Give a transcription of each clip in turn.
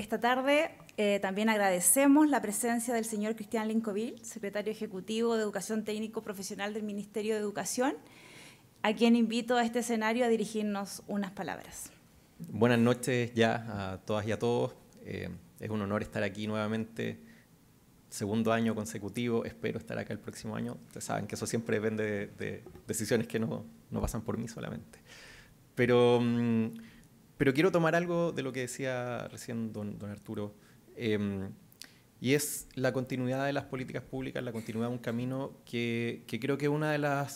Esta tarde eh, también agradecemos la presencia del señor Cristian Lincoville, secretario ejecutivo de Educación Técnico Profesional del Ministerio de Educación, a quien invito a este escenario a dirigirnos unas palabras. Buenas noches ya a todas y a todos. Eh, es un honor estar aquí nuevamente, segundo año consecutivo. Espero estar acá el próximo año. Ustedes saben que eso siempre depende de, decisiones que no, pasan por mí solamente. Pero. Mm, pero quiero tomar algo de lo que decía recién don, Arturo, em, y es la continuidad de las políticas públicas, la continuidad de un camino que, que creo que es una de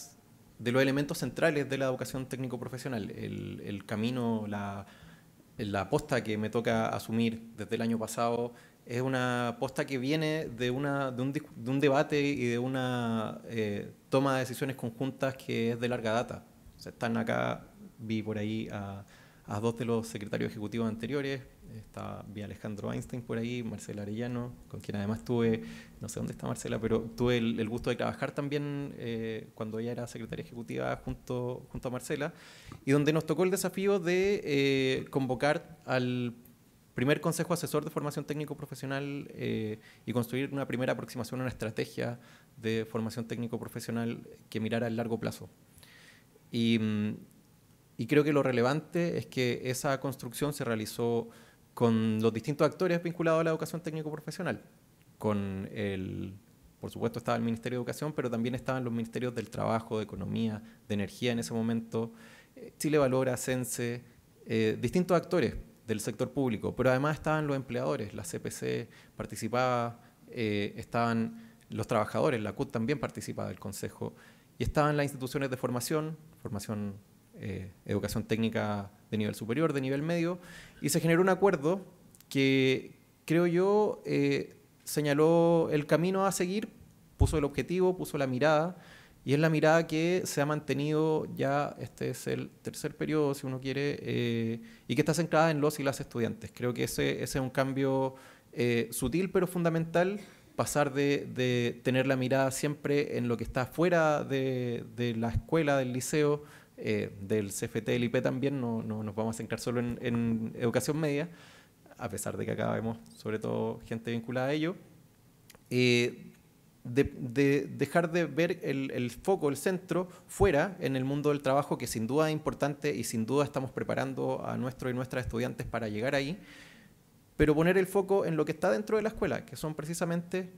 de los elementos centrales de la educación técnico-profesional, el, el, camino, la, la que me toca asumir desde el año pasado es una posta que viene de, una, de, un, de un, debate y de una eh, toma de decisiones conjuntas que es de larga data. están acá, vi por ahí a a dos de los secretarios ejecutivos anteriores, está vi Alejandro Einstein por ahí, Marcela Arellano, con quien además tuve, no sé dónde está Marcela, pero tuve el, gusto de trabajar también eh, cuando ella era secretaria ejecutiva junto, junto a Marcela, y donde nos tocó el desafío de eh, convocar al primer consejo asesor de formación técnico profesional eh, y construir una primera aproximación a una estrategia de formación técnico profesional que mirara a largo plazo. Y mm, y creo que lo relevante es que esa construcción se realizó con los distintos actores vinculados a la educación técnico-profesional. Con el, por supuesto, estaba el Ministerio de Educación, pero también estaban los ministerios del Trabajo, de Economía, de Energía en ese momento, eh, Chile Valora, Sense, eh, distintos actores del sector público, pero además estaban los empleadores, la CPC participaba, eh, estaban los trabajadores, la CUT también participaba del Consejo, y estaban las instituciones de formación, formación eh, educación técnica de nivel superior, de nivel medio, y se generó un acuerdo que, creo yo, eh, señaló el camino a seguir, puso el objetivo, puso la mirada, y es la mirada que se ha mantenido ya, este es el tercer periodo, si uno quiere, eh, y que está centrada en los y las estudiantes. Creo que ese, es un cambio sutil pero fundamental, pasar de, tener la mirada siempre en lo que está fuera de la escuela, del liceo, eh, del CFT, del IP también, no, nos vamos a centrar solo en, educación media, a pesar de que acá vemos sobre todo gente vinculada a ello. Eh, de, dejar de ver el, el, foco, el centro, fuera en el mundo del trabajo, que sin duda es importante y sin duda estamos preparando a nuestros y nuestras estudiantes para llegar ahí, pero poner el foco en lo que está dentro de la escuela, que son precisamente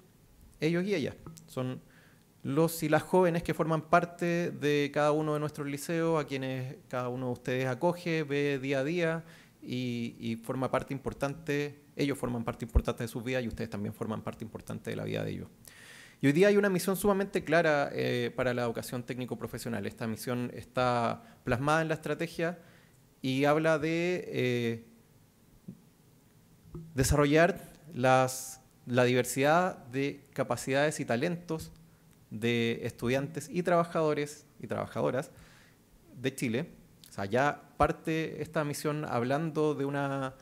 ellos y ellas. Son los y las jóvenes que forman parte de cada uno de nuestros liceos, a quienes cada uno de ustedes acoge, ve día a día y, forma parte importante, ellos forman parte importante de sus vidas y ustedes también forman parte importante de la vida de ellos. Y hoy día hay una misión sumamente clara eh, para la educación técnico-profesional. Esta misión está plasmada en la estrategia y habla de eh, desarrollar la diversidad de capacidades y talentos de estudiantes y trabajadores y trabajadoras de Chile. O sea, ya parte esta misión hablando de una,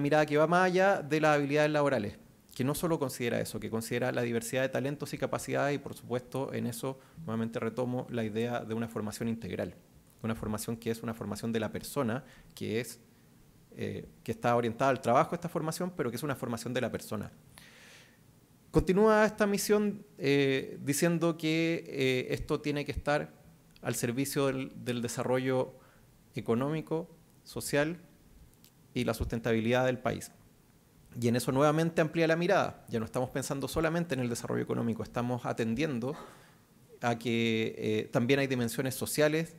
mirada que va más allá de las habilidades laborales, que no solo considera eso, que considera la diversidad de talentos y capacidades y por supuesto en eso nuevamente retomo la idea de una formación integral, una formación que es una formación de la persona, que es... Eh, que está orientada al trabajo esta formación, pero que es una formación de la persona, Continúa esta misión eh, diciendo que eh, esto tiene que estar al servicio del, desarrollo económico, social y la sustentabilidad del país. Y en eso nuevamente amplía la mirada. Ya no estamos pensando solamente en el desarrollo económico, estamos atendiendo a que eh, también hay dimensiones sociales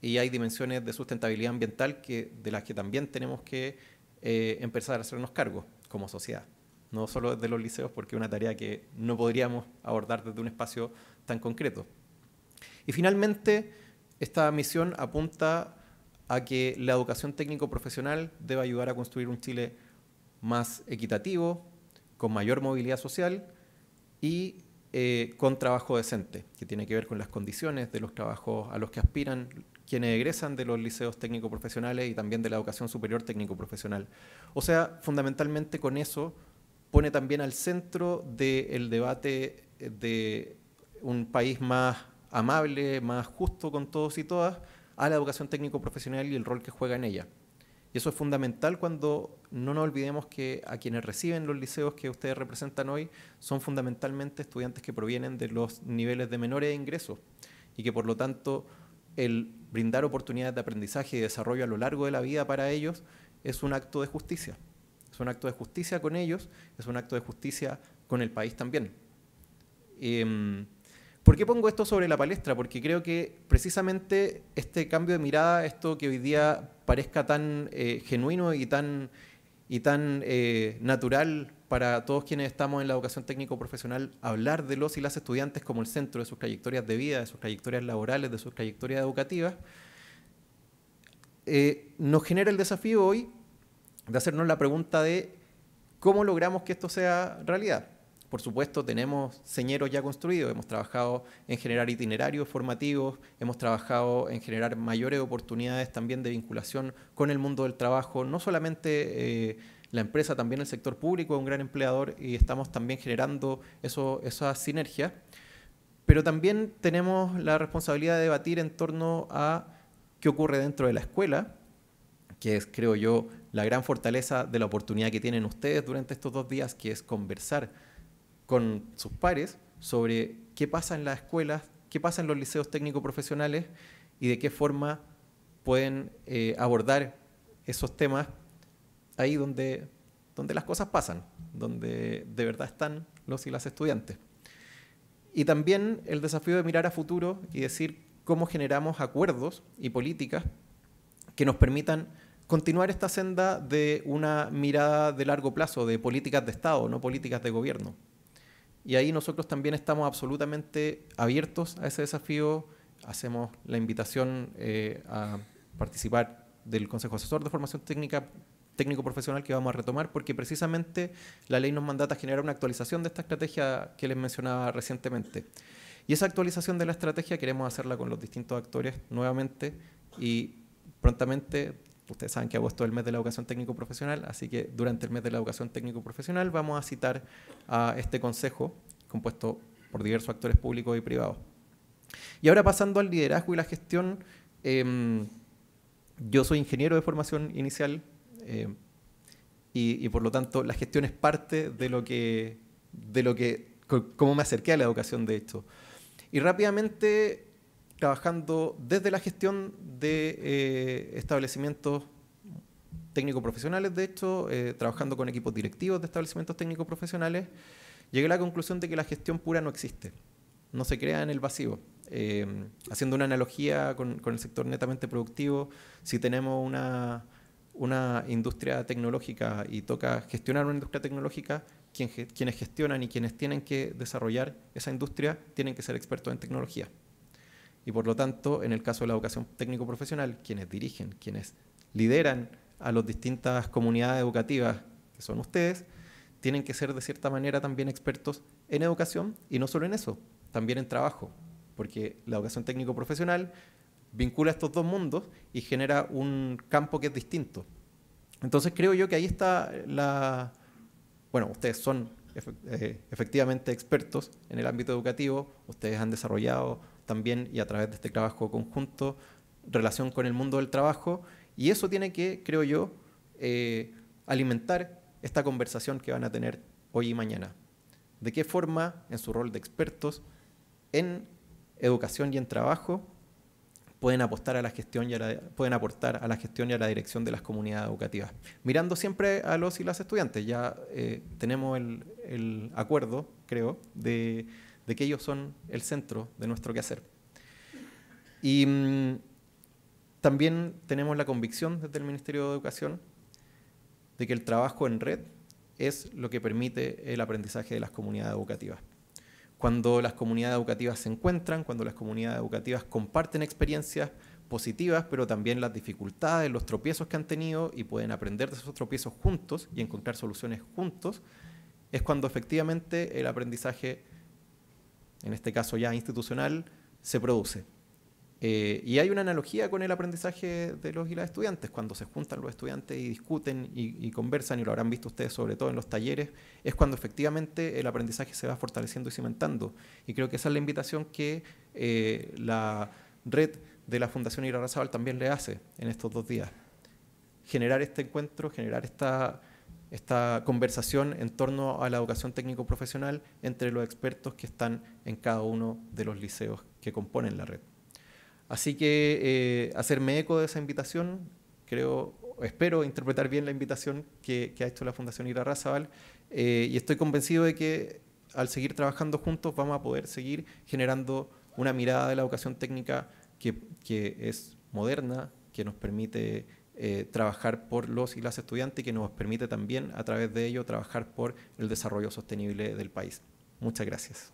y hay dimensiones de sustentabilidad ambiental de las que también tenemos que empezar a hacernos cargo como sociedad no solo desde los liceos, porque es una tarea que no podríamos abordar desde un espacio tan concreto. Y finalmente, esta misión apunta a que la educación técnico-profesional debe ayudar a construir un Chile más equitativo, con mayor movilidad social y eh, con trabajo decente, que tiene que ver con las condiciones de los trabajos a los que aspiran quienes egresan de los liceos técnico-profesionales y también de la educación superior técnico-profesional. O sea, fundamentalmente con eso pone también al centro del debate de un país más amable, más justo con todos y todas, a la educación técnico-profesional y el rol que juega en ella. Y eso es fundamental cuando no nos olvidemos que a quienes reciben los liceos que ustedes representan hoy son fundamentalmente estudiantes que provienen de los niveles de menores ingresos y que por lo tanto el brindar oportunidades de aprendizaje y desarrollo a lo largo de la vida para ellos es un acto de justicia es un acto de justicia con ellos, es un acto de justicia con el país también. Em, ¿Por qué pongo esto sobre la palestra? Porque creo que precisamente este cambio de mirada, esto que hoy día parezca tan eh, genuino y tan, y tan eh, natural para todos quienes estamos en la educación técnico-profesional, hablar de los y las estudiantes como el centro de sus trayectorias de vida, de sus trayectorias laborales, de sus trayectorias educativas, eh, nos genera el desafío hoy de hacernos la pregunta de cómo logramos que esto sea realidad. Por supuesto, tenemos señeros ya construidos, hemos trabajado en generar itinerarios formativos, hemos trabajado en generar mayores oportunidades también de vinculación con el mundo del trabajo, no solamente eh, la empresa, también el sector público es un gran empleador y estamos también generando eso, esas sinergias. Pero también tenemos la responsabilidad de debatir en torno a qué ocurre dentro de la escuela, que es, creo yo, la gran fortaleza de la oportunidad que tienen ustedes durante estos dos días, que es conversar con sus pares sobre qué pasa en las escuelas, qué pasa en los liceos técnico-profesionales y de qué forma pueden eh, abordar esos temas ahí donde, donde las cosas pasan, donde de verdad están los y las estudiantes. Y también el desafío de mirar a futuro y decir cómo generamos acuerdos y políticas que nos permitan continuar esta senda de una mirada de largo plazo, de políticas de Estado, no políticas de gobierno. Y ahí nosotros también estamos absolutamente abiertos a ese desafío. Hacemos la invitación eh, a participar del Consejo Asesor de Formación Técnica técnico profesional que vamos a retomar porque precisamente la ley nos mandata generar una actualización de esta estrategia que les mencionaba recientemente. Y esa actualización de la estrategia queremos hacerla con los distintos actores nuevamente y prontamente Ustedes saben que agosto es el mes de la educación técnico-profesional, así que durante el mes de la educación técnico-profesional vamos a citar a este consejo compuesto por diversos actores públicos y privados. Y ahora pasando al liderazgo y la gestión, em, yo soy ingeniero de formación inicial em, y, y, por lo tanto la gestión es parte de lo que, de lo que, cómo me acerqué a la educación de esto. Y rápidamente trabajando desde la gestión de eh, establecimientos técnico-profesionales, de hecho, eh, trabajando con equipos directivos de establecimientos técnico-profesionales, llegué a la conclusión de que la gestión pura no existe, no se crea en el vacío. Em, haciendo una analogía con, el sector netamente productivo, si tenemos una, industria tecnológica y toca gestionar una industria tecnológica, quienes gestionan y quienes tienen que desarrollar esa industria tienen que ser expertos en tecnología. Y por lo tanto, en el caso de la educación técnico-profesional, quienes dirigen, quienes lideran a las distintas comunidades educativas que son ustedes, tienen que ser de cierta manera también expertos en educación y no solo en eso, también en trabajo, porque la educación técnico-profesional vincula estos dos mundos y genera un campo que es distinto. Entonces creo yo que ahí está la... Bueno, ustedes son eh, efectivamente expertos en el ámbito educativo, ustedes han desarrollado también y a través de este trabajo conjunto relación con el mundo del trabajo y eso tiene que, creo yo, eh, alimentar esta conversación que van a tener hoy y mañana. ¿De qué forma, en su rol de expertos en educación y en trabajo, pueden apostar a la gestión y pueden aportar a la gestión y a la dirección de las comunidades educativas. Mirando siempre a los y las estudiantes, ya eh, tenemos el, acuerdo, creo, de de que ellos son el centro de nuestro quehacer. Y mm, también tenemos la convicción desde el Ministerio de Educación de que el trabajo en red es lo que permite el aprendizaje de las comunidades educativas. Cuando las comunidades educativas se encuentran, cuando las comunidades educativas comparten experiencias positivas, pero también las dificultades, los tropiezos que han tenido y pueden aprender de esos tropiezos juntos y encontrar soluciones juntos, es cuando efectivamente el aprendizaje en este caso ya institucional, se produce. Eh, y hay una analogía con el aprendizaje de los y las estudiantes. Cuando se juntan los estudiantes y discuten y, conversan, y lo habrán visto ustedes sobre todo en los talleres, es cuando efectivamente el aprendizaje se va fortaleciendo y cimentando. Y creo que esa es la invitación que eh, la red de la Fundación Razabal también le hace en estos dos días. Generar este encuentro, generar esta esta conversación en torno a la educación técnico-profesional entre los expertos que están en cada uno de los liceos que componen la red. Así que eh, hacerme eco de esa invitación, creo, espero interpretar bien la invitación que, ha hecho la Fundación Ira Razabal eh, y estoy convencido de que al seguir trabajando juntos vamos a poder seguir generando una mirada de la educación técnica que, que es moderna, que nos permite eh, trabajar por los y las estudiantes y que nos permite también a través de ello trabajar por el desarrollo sostenible del país. Muchas gracias.